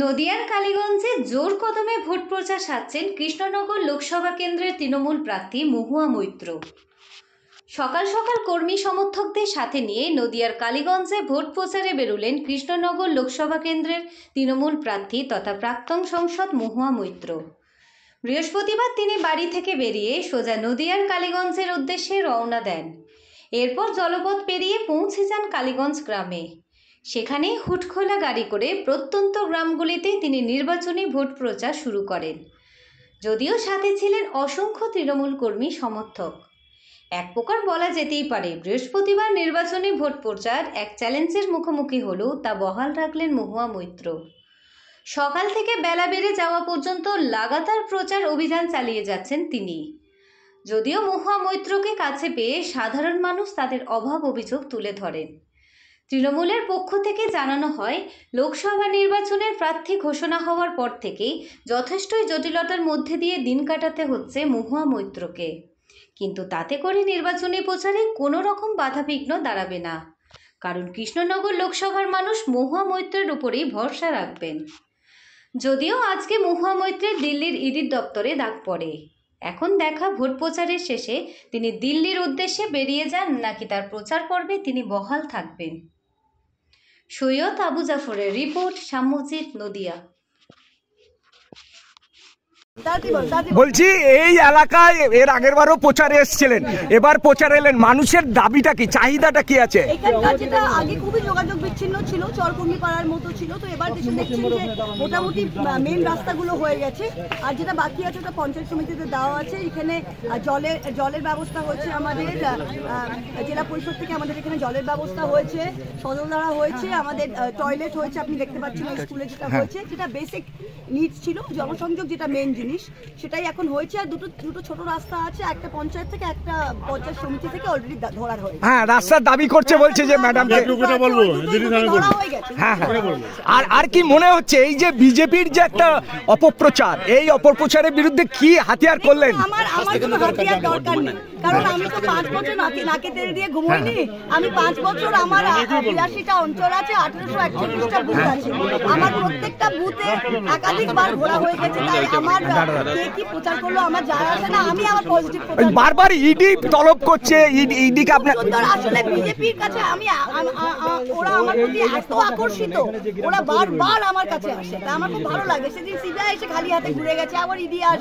নদিয়ার কালীগঞ্জে জোর কদমে ভোট প্রচার সাজছেন কৃষ্ণনগর লোকসভা কেন্দ্রের তৃণমূল প্রার্থী মহুয়া মৈত্র সকাল সকাল কর্মী সমর্থকদের সাথে নিয়ে নদিয়ার কালীগঞ্জে ভোট প্রচারে বেরোলেন কৃষ্ণনগর লোকসভা কেন্দ্রের তৃণমূল প্রার্থী তথা প্রাক্তন সংসদ মহুয়া মৈত্র বৃহস্পতিবার তিনি বাড়ি থেকে বেরিয়ে সোজা নদিয়ার কালীগঞ্জের উদ্দেশ্যে রওনা দেন এরপর জলপথ পেরিয়ে পৌঁছে যান কালীগঞ্জ গ্রামে সেখানে হুটখোলা গাড়ি করে প্রত্যন্ত গ্রামগুলিতে তিনি নির্বাচনী ভোট প্রচার শুরু করেন যদিও সাথে ছিলেন অসংখ্য তৃণমূল কর্মী সমর্থক এক প্রকার বলা যেতেই পারে বৃহস্পতিবার নির্বাচনী ভোট প্রচার এক চ্যালেঞ্জের মুখোমুখি হলেও তা বহাল রাখলেন মহুয়া মৈত্র সকাল থেকে বেলা বেড়ে যাওয়া পর্যন্ত লাগাতার প্রচার অভিযান চালিয়ে যাচ্ছেন তিনি যদিও মহুয়া মৈত্রকে কাছে পেয়ে সাধারণ মানুষ তাদের অভাব অভিযোগ তুলে ধরেন তৃণমূলের পক্ষ থেকে জানানো হয় লোকসভা নির্বাচনের প্রার্থী ঘোষণা হওয়ার পর থেকেই যথেষ্টই জটিলতার মধ্যে দিয়ে দিন কাটাতে হচ্ছে মহুয়া মৈত্রকে কিন্তু তাতে করে নির্বাচনী প্রচারে কোনো রকম বাধাবিঘ্ন দাঁড়াবে না কারণ কৃষ্ণনগর লোকসভার মানুষ মহুয়া মৈত্রের উপরেই ভরসা রাখবেন যদিও আজকে মহুয়া মৈত্রের দিল্লির ইডির দপ্তরে ডাক পড়ে এখন দেখা ভোট প্রচারের শেষে তিনি দিল্লির উদ্দেশ্যে বেরিয়ে যান নাকি তার প্রচার পর্বে তিনি বহাল থাকবেন সৈয়দ আবু জাফরের রিপোর্ট সামজিদ নদিয়া বলছি এই এলাকায় এর আগের বারও প্রচারে এসেছিলেন এবার প্রচার এলেন মানুষের দাবিটা কি চাহিদাটা কি আছে আগে খুবই যোগাযোগ বিচ্ছিন্ন ছিল পাড়ার মতো ছিল তো এবার মোটামুটি মেন রাস্তাগুলো হয়ে গেছে আর যেটা বাকি আছে ওটা সমিতিতে দেওয়া আছে এখানে জলের জলের ব্যবস্থা হয়েছে আমাদের জেলা পরিষদ থেকে আমাদের এখানে জলের ব্যবস্থা হয়েছে সজলধারা হয়েছে আমাদের টয়লেট হয়েছে আপনি দেখতে পাচ্ছেন হ্যাঁ। স্কুলে যেটা হয়েছে যেটা বেসিক নিডস ছিল জনসংযোগ যেটা মেন জিনিস জিনিস সেটাই এখন হয়েছে আর দুটো দুটো ছোট রাস্তা আছে একটা পঞ্চায়েত থেকে একটা পঞ্চায়েত সমিতি থেকে অলরেডি ধরার হয়েছে হ্যাঁ রাস্তার দাবি করছে হ্যাঁ, বলছে যে ম্যাডাম হ্যাঁ, হ্যাঁ, বলবো হ্যাঁ আর আর কি মনে হচ্ছে এই যে বিজেপির যে একটা অপপ্রচার এই অপপ্রচারের বিরুদ্ধে কি হাতিয়ার করলেন আমার আমার কোনো হাতিয়ার দরকার নেই কারণ আমি তো পাঁচ বছর নাকি নাকি তেল দিয়ে ঘুমাইনি আমি পাঁচ বছর আমার বিরাশিটা অঞ্চল আছে আঠারোশো একচল্লিশটা বুথ আছে আমার প্রত্যেকটা বুথে একাধিকবার ঘোরা হয়ে গেছে তাই আমার বারবার ইডি তলব করছে ইডি কে আপনার আসলে বিজেপির কাছে আমি ওরা আমার প্রতি এত আকর্ষিত ওরা বারবার আমার কাছে আসে আমার খুব ভালো লাগে সেদিন সিবিআই এসে খালি হাতে ঘুরে গেছে আবার ইডি আসবে